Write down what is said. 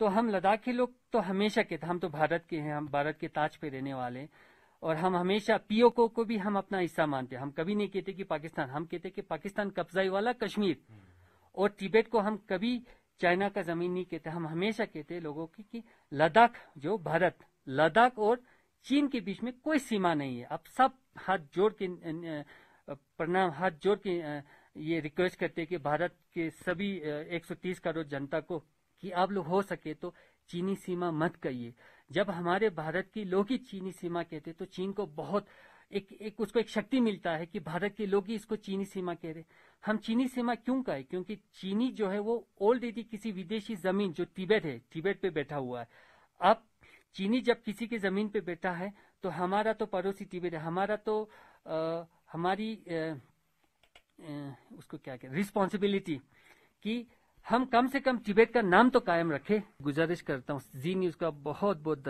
तो हम लद्दाख के लोग तो हमेशा के हम तो भारत के हैं हम भारत के ताज पे रहने वाले और हम हमेशा पीओको को भी हम अपना हिस्सा मानते हैं हम कभी नहीं कहते कि पाकिस्तान हम कहते कि पाकिस्तान कब्जाई वाला कश्मीर हम्म। और तिब्बत को हम कभी चाइना का जमीन नहीं कहते हम हमेशा कहते लोगों की कि लद्दाख जो भारत लद्दाख और चीन के बीच में कोई सीमा नहीं है अब सब हाथ जोड़ के प्रणाम हाथ जोड़ के ये रिक्वेस्ट करते हैं कि भारत के सभी 130 करोड़ जनता को कि आप लोग हो सके तो चीनी सीमा मत कहिए जब हमारे भारत की लोग ही चीनी सीमा कहते तो चीन को बहुत एक एक उसको एक शक्ति मिलता है कि भारत के लोग ही इसको चीनी सीमा कह रहे हम चीनी सीमा क्यों कहे क्योंकि चीनी जो है वो ऑलरेडी किसी विदेशी जमीन जो तिबेट है तिबेट पे बैठा हुआ है अब चीनी जब किसी के जमीन पे बैठा है तो हमारा तो पड़ोसी तिबेट है हमारा तो आ, हमारी आ, आ, उसको क्या कह रिस्पॉन्सिबिलिटी कि हम कम से कम टिबेट का नाम तो कायम रखे गुजारिश करता हूँ जी न्यूज का बहुत बहुत